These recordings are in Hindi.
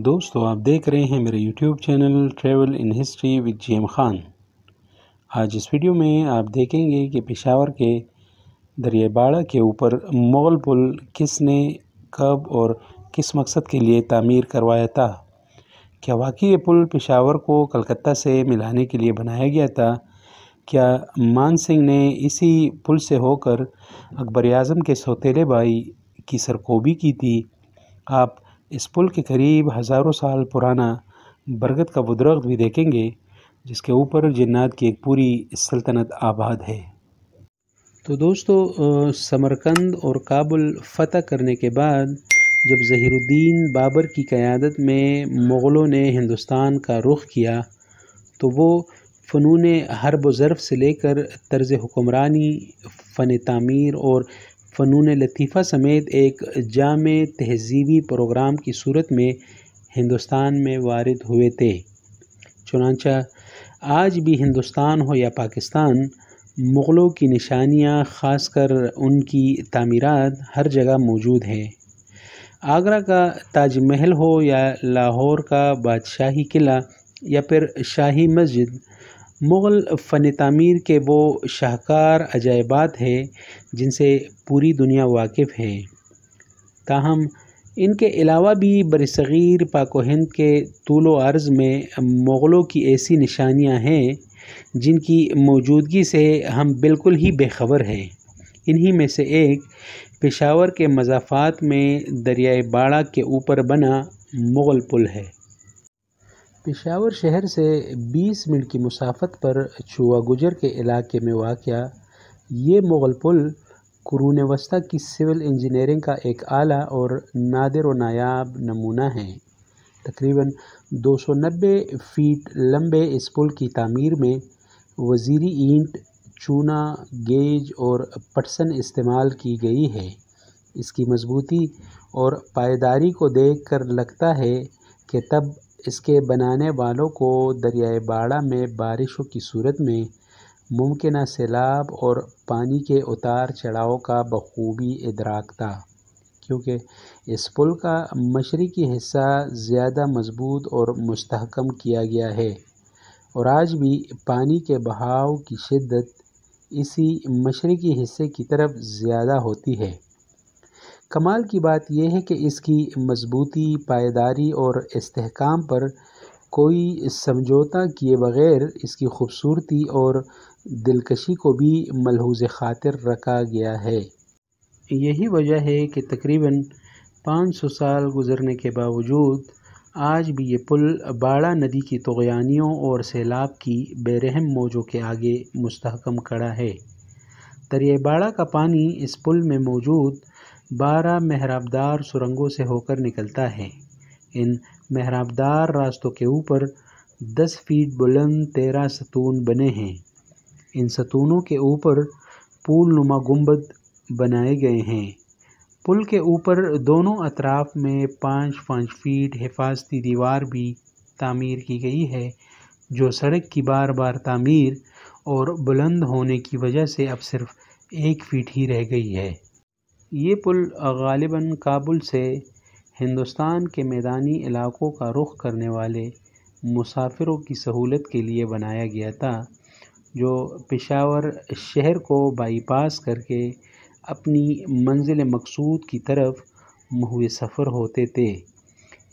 दोस्तों आप देख रहे हैं मेरे YouTube channel travel in history with G M आज इस वीडियो में आप देखेंगे कि पेशावर के दरियाबाड़ा के ऊपर मोगल पुल किसने कब और किस मकसद के लिए तामीर करवाया था क्या वाकई ये पुल पेशावर को कलकत्ता से मिलाने के लिए बनाया गया था क्या मान सिंह ने इसी पुल से होकर अकबर आजम के सौतेले भाई की सरकोबी की थी आप इस पुल के करीब हज़ारों साल पुराना बरगद का वो भी देखेंगे जिसके ऊपर जन्नात की एक पूरी सल्तनत आबाद है तो दोस्तों समरकंद और काबुल फ़तह करने के बाद जब ज़हीरुद्दीन बाबर की क़्यादत में मुग़लों ने हिंदुस्तान का रुख किया तो वो फ़नून हर बुज़र्फ़ से लेकर तर्ज़ हुकुमरानी फ़न तमीर और फ़नून लतीफ़ा समेत एक जाम तहज़ीबी प्रोग्राम की सूरत में हिंदुस्तान में वारद हुए थे चुनाचा आज भी हिंदुस्तान हो या पाकिस्तान मुग़लों की निशानियाँ खासकर उनकी तमीरत हर जगह मौजूद हैं आगरा का ताजमहल हो या लाहौर का बादशाही किला या फिर शाही मस्जिद मुग़ल फ़न तमीर के वो शाहकार अजायबात हैं जिनसे पूरी दुनिया वाकिफ़ है ताहम इनके अलावा भी बरसीर पाको हिंद के तूल अर्ज़ में मुग़लों की ऐसी निशानियां हैं जिनकी मौजूदगी से हम बिल्कुल ही बेखबर हैं इन्हीं में से एक पेशावर के मजाफात में दरियाए बाड़ा के ऊपर बना मुग़ल पुल है पेशावर शहर से 20 मिनट की मुसाफत पर चुआ गुजर के इलाके में वाक़ ये मुग़ल पुल कुरून वस्ता की सिविल इंजीनियरिंग का एक आला और नादिर व नायाब नमूना है तकरीबन 290 फीट लंबे इस पुल की तमीर में वज़ीरी ईंट चूना गेज और पटसन इस्तेमाल की गई है इसकी मजबूती और पायदारी को देख कर लगता है कि तब इसके बनाने वालों को दरियाए बाड़ा में बारिशों की सूरत में मुमकिन सैलाब और पानी के उतार चढ़ाव का बखूबी इदराक था क्योंकि इस पुल का मशरक़ी हिस्सा ज़्यादा मजबूत और मस्तकम किया गया है और आज भी पानी के बहाव की शिद्दत इसी मशरक़ी हिस्से की तरफ ज़्यादा होती है कमाल की बात यह है कि इसकी मजबूती पायदारी और इस्तेकाम पर कोई समझौता किए बगैर इसकी खूबसूरती और दिलकशी को भी मलहूज खातिर रखा गया है यही वजह है कि तकरीबन 500 साल गुजरने के बावजूद आज भी ये पुल बाड़ा नदी की तोयानियों और सैलाब की बेरहम मौजों के आगे मुस्तकम खड़ा है दरिया बाड़ा का पानी इस पुल में मौजूद बारह महराबदार सुरंगों से होकर निकलता है इन महराबदार रास्तों के ऊपर दस फीट बुलंद तेरह सतून बने हैं इन सतूनों के ऊपर पुल नुमा गुम्बद बनाए गए हैं पुल के ऊपर दोनों अतराफ में पाँच पाँच फीट हिफाजती दीवार भी तामीर की गई है जो सड़क की बार बार तामीर और बुलंद होने की वजह से अब सिर्फ एक फीट ही रह गई है ये पुल गालिबा काबुल से हिंदुस्तान के मैदानी इलाकों का रुख करने वाले मुसाफिरों की सहूलत के लिए बनाया गया था जो पेशावर शहर को बाईपास करके अपनी मंजिल मकसूद की तरफ मुहव सफ़र होते थे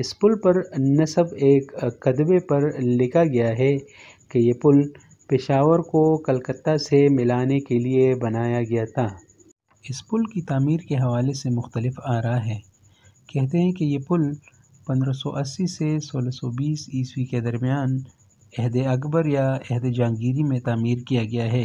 इस पुल पर नसब एक कदबे पर लिखा गया है कि यह पुल पेशावर को कलकत्ता से मिलाने के लिए बनाया गया था इस पुल की तमीर के हवाले से मुख्तलिफ रहा है कहते हैं कि ये पुल 1580 से 1620 ईस्वी के दरमियान अहद अकबर या अहद जहांगीरी में तमीर किया गया है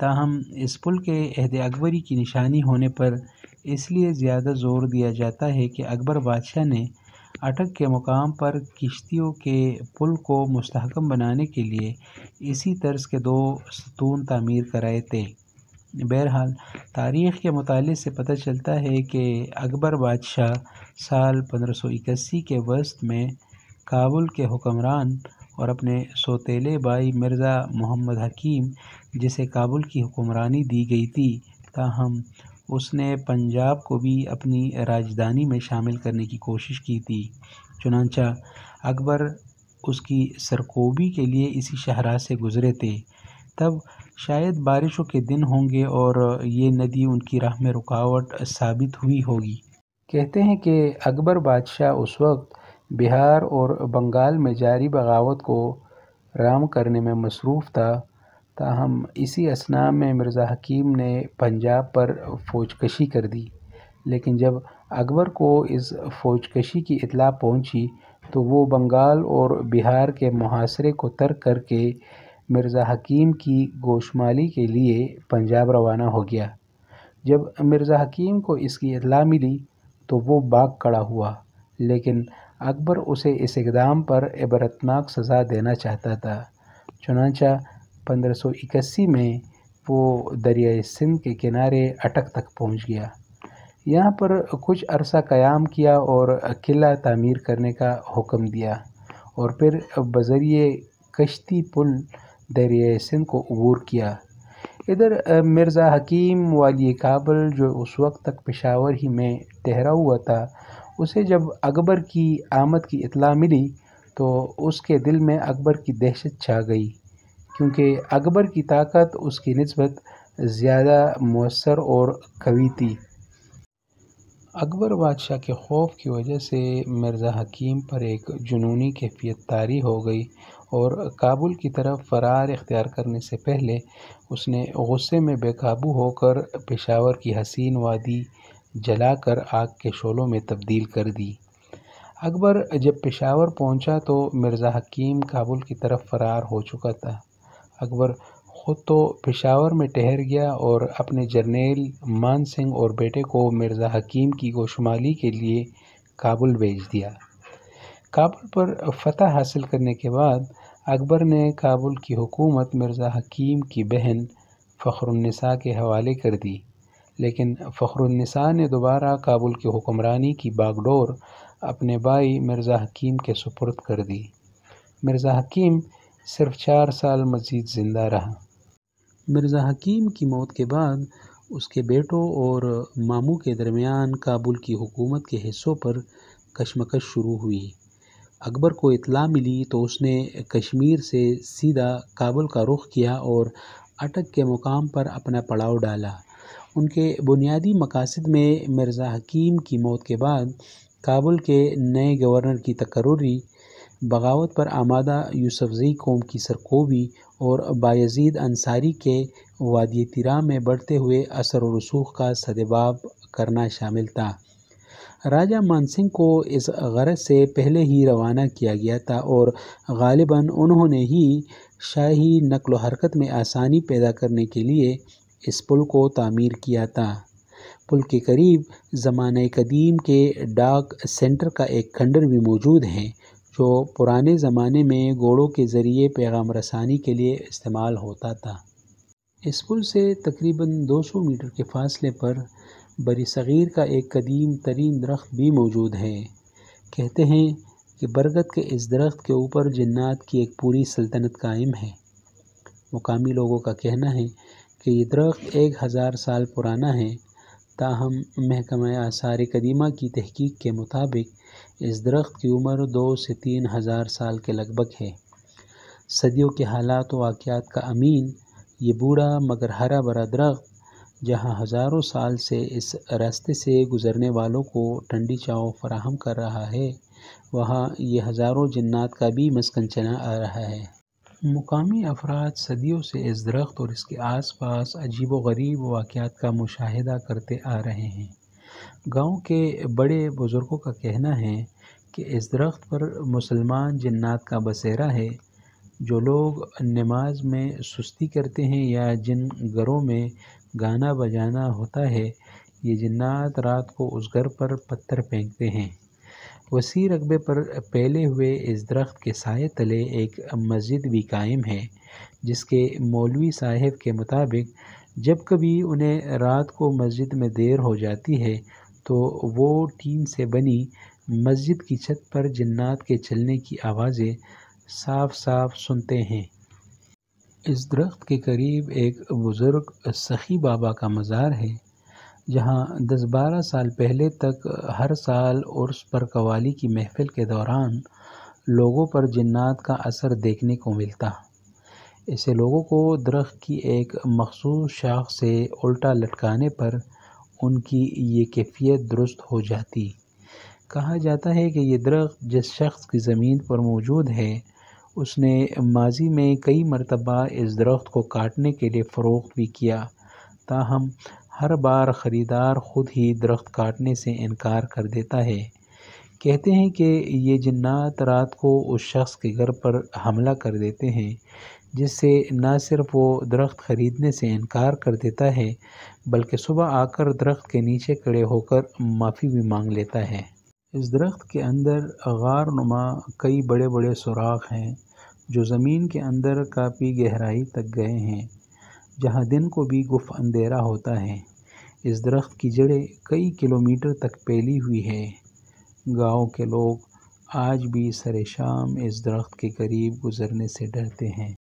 ताहम इस पुल के अहद अकबरी की निशानी होने पर इसलिए ज़्यादा जोर दिया जाता है कि अकबर बादशाह ने अटक के मुकाम पर किश्तियों के पुल को मुस्तकम बनाने के लिए इसी तर्ज के दो सतून तमीर कराए थे बहरहाल तारीख़ के मुताल से पता चलता है कि अकबर बादशाह साल पंद्रह सौ इक्यासी के वस्त में काबुल के हुक्मरान और अपने सोतेले भाई मिर्ज़ा मोहम्मद हकीम जिसे काबुल की हुक्मरानी दी गई थी ताहम उसने पंजाब को भी अपनी राजधानी में शामिल करने की कोशिश की थी चुनाचा अकबर उसकी सरकोबी के लिए इसी शहरा से गुज़रे थे तब शायद बारिशों के दिन होंगे और ये नदी उनकी राह में रुकावट साबित हुई होगी कहते हैं कि अकबर बादशाह उस वक्त बिहार और बंगाल में जारी बगावत को राम करने में मसरूफ़ था ताहम इसी असना में मिर्ज़ा हकीम ने पंजाब पर फौजकशी कर दी लेकिन जब अकबर को इस फौजकशी की इतला पहुंची तो वो बंगाल और बिहार के मुहासरे को तर्क करके मिर्ज़ा हकीम की गोशमाली के लिए पंजाब रवाना हो गया जब मिर्ज़ा हकीम को इसकी इतला मिली तो वो बाग खड़ा हुआ लेकिन अकबर उसे इस इकदाम पर इबरतनाक सज़ा देना चाहता था चुनाचा 1581 में वो दरियाए सिंध के किनारे अटक तक पहुंच गया यहाँ पर कुछ अरसा क़याम किया और किला तामीर करने का हुक्म दिया और फिर बज़रिए कश्ती पुल दरियासन को अबूर किया इधर मिर्ज़ा हकीम वाली काबल जो उस वक्त तक पेशावर ही में ठहरा हुआ था उसे जब अकबर की आमद की इतला मिली तो उसके दिल में अकबर की दहशत छा गई क्योंकि अकबर की ताकत उसकी नस्बत ज़्यादा मौसर और कवी थी अकबर बादशाह के खौफ की वजह से मिर्ज़ा हकीम पर एक जुनूनी कैफियत तारी हो गई और काबुल की तरफ फ़रार इख्तियार करने से पहले उसने गुस्से में बेकाबू होकर पेशावर की हसीन वादी जलाकर आग के शोलों में तब्दील कर दी अकबर जब पेशावर पहुंचा तो मिर्ज़ा हकीम काबुल की तरफ फ़रार हो चुका था अकबर ख़ुद तो पेशावर में ठहर गया और अपने जर्नेल मान सिंह और बेटे को मिर्ज़ा हकीम की गोशमाली के लिए काबुल भेज दिया काबुल पर फतह हासिल करने के बाद अकबर ने काबुल की हुकूमत मिर्ज़ा हकीम की बहन फ़खरुन्निसा के हवाले कर दी लेकिन फ़खरुन्निसा ने दोबारा काबुल की हुक्मरानी की बागडोर अपने भाई मिर्ज़ा हकीम के सुपुर्द कर दी मिर्ज़ा हकीम सिर्फ चार साल मज़ीद ज़िंदा रहा मिर्ज़ा हकीम की मौत के बाद उसके बेटों और मामू के दरमियान काबुल की हुकूमत के हिस्सों पर कशमकश शुरू हुई अकबर को इतला मिली तो उसने कश्मीर से सीधा काबुल का रुख किया और अटक के मुकाम पर अपना पड़ाव डाला उनके बुनियादी मकासद में मिर्ज़ा हकीम की मौत के बाद काबुल के नए गवर्नर की तकर्री बगावत पर आमादा यूसफजई कौम की सरकोबी और बायजीद अंसारी के वादी तिरा में बढ़ते हुए असर रसूख का सदबाब करना शामिल था राजा मानसिंह को इस गरज से पहले ही रवाना किया गया था और गालिबा उन्होंने ही शाही नकल हरकत में आसानी पैदा करने के लिए इस पुल को तामीर किया था पुल के करीब ज़माने कदीम के डाक सेंटर का एक खंडर भी मौजूद है जो पुराने ज़माने में घोड़ों के ज़रिए पैगाम रसानी के लिए इस्तेमाल होता था इस पुल से तकरीबन 200 मीटर के फासले पर बरी सग़ीर का एक कदीम तरीन दरख्त भी मौजूद है कहते हैं कि बरगद के इस दरख्त के ऊपर जन्नात की एक पूरी सल्तनत कायम है मुकामी लोगों का कहना है कि ये दरख्त एक हज़ार साल पुराना है ताहम महकमा आसार कदीमा की तहकीक के मुताबिक इस दरख्त की उम्र दो से तीन हज़ार साल के लगभग है सदियों के हालात वाक़ात का अमीन ये बूढ़ा मगर हरा भरा दरख्त जहां हज़ारों साल से इस रास्ते से गुज़रने वालों को ठंडी चाव फराहम कर रहा है वहां ये हज़ारों जन्नात का भी मस्कन चला आ रहा है मुकामी अफराद सदियों से इस दरख्त और इसके आसपास अजीब व गरीब वाक़ात का मुशाह करते आ रहे हैं गांव के बड़े बुज़ुर्गों का कहना है कि इस दरख्त पर मुसलमान जन्नात का बसेरा है जो लोग नमाज में सुस्ती करते हैं या जिन घरों में गाना बजाना होता है ये जन्नात रात को उस घर पर पत्थर फेंकते हैं वसी रकबे पर पहले हुए इस दरख्त के साय तले एक मस्जिद भी कायम है जिसके मौलवी साहिब के मुताबिक जब कभी उन्हें रात को मस्जिद में देर हो जाती है तो वो टीन से बनी मस्जिद की छत पर जन्नात के चलने की आवाज़ें साफ साफ सुनते हैं इस दरख्त के करीब एक बुज़ुर्ग सखी बाबा का मज़ार है जहाँ दस बारह साल पहले तक हर साल उर्स पर कवाली की महफ़िल के दौरान लोगों पर जन्नात का असर देखने को मिलता इसे लोगों को दरख्त की एक मखसूस शाख से उल्टा लटकाने पर उनकी ये कैफियत दुरुस्त हो जाती कहा जाता है कि ये दरख्त जिस शख्स की ज़मीन पर मौजूद है उसने माजी में कई मरतबा इस दरख्त को काटने के लिए फ़रोख्त भी किया ताहम हर बार ख़रीदार ख़ुद ही दरख्त काटने से इनकार कर देता है कहते हैं कि ये जन्त रात को उस शख्स के घर पर हमला कर देते हैं जिससे न सिर्फ वो दरख्त ख़रीदने से इनकार कर देता है बल्कि सुबह आकर दरख्त के नीचे खड़े होकर माफ़ी भी मांग लेता है इस दरख्त के अंदर गार नुमा कई बड़े बड़े सुराख हैं जो ज़मीन के अंदर काफ़ी गहराई तक गए हैं जहाँ दिन को भी गुफ अंधेरा होता है इस दरख्त की जड़ें कई किलोमीटर तक फैली हुई है गांव के लोग आज भी सरे शाम इस दरख्त के करीब गुज़रने से डरते हैं